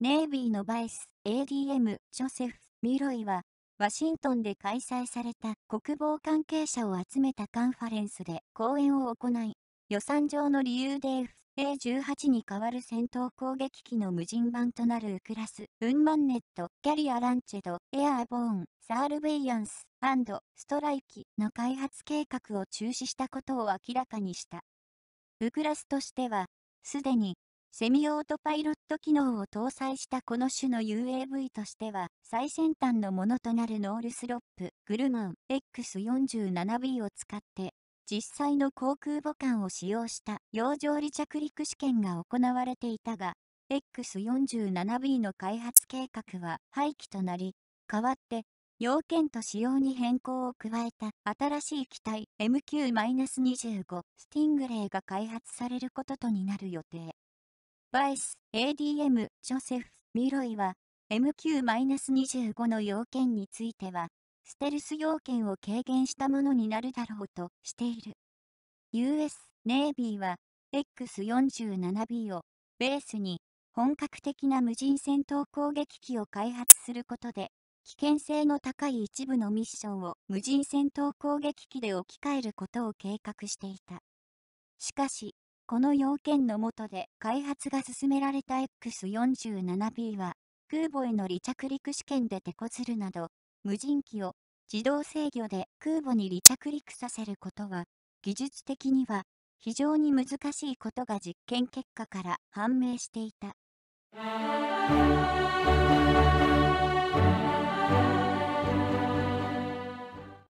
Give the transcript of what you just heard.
ネイビーのバイス ADM ジョセフ・ミロイは、ワシントンで開催された国防関係者を集めたカンファレンスで講演を行い、予算上の理由で f A18 に代わる戦闘攻撃機の無人版となるウクラス、ウンマンネット、キャリアランチェド、エアーボーン、サールベイアンス、アンド・ストライキの開発計画を中止したことを明らかにした。ウクラスとしては、すでにセミオートパイロット機能を搭載したこの種の UAV としては最先端のものとなるノールスロップグルマン X47B を使って実際の航空母艦を使用した洋上離着陸試験が行われていたが X47B の開発計画は廃棄となり代わって要件と仕様に変更を加えた新しい機体 MQ-25 スティングレイが開発されることとになる予定。バイス、ADM、ジョセフ、ミロイは、MQ-25 の要件については、ステルス要件を軽減したものになるだろうとしている。US ネイビーは、X47B をベースに本格的な無人戦闘攻撃機を開発することで、危険性の高い一部のミッションを無人戦闘攻撃機で置き換えることを計画していた。しかし、この要件の下で開発が進められた X47B は、空母への離着陸試験で手こずるなど、無人機を自動制御で空母に離着陸させることは、技術的には非常に難しいことが実験結果から判明していた。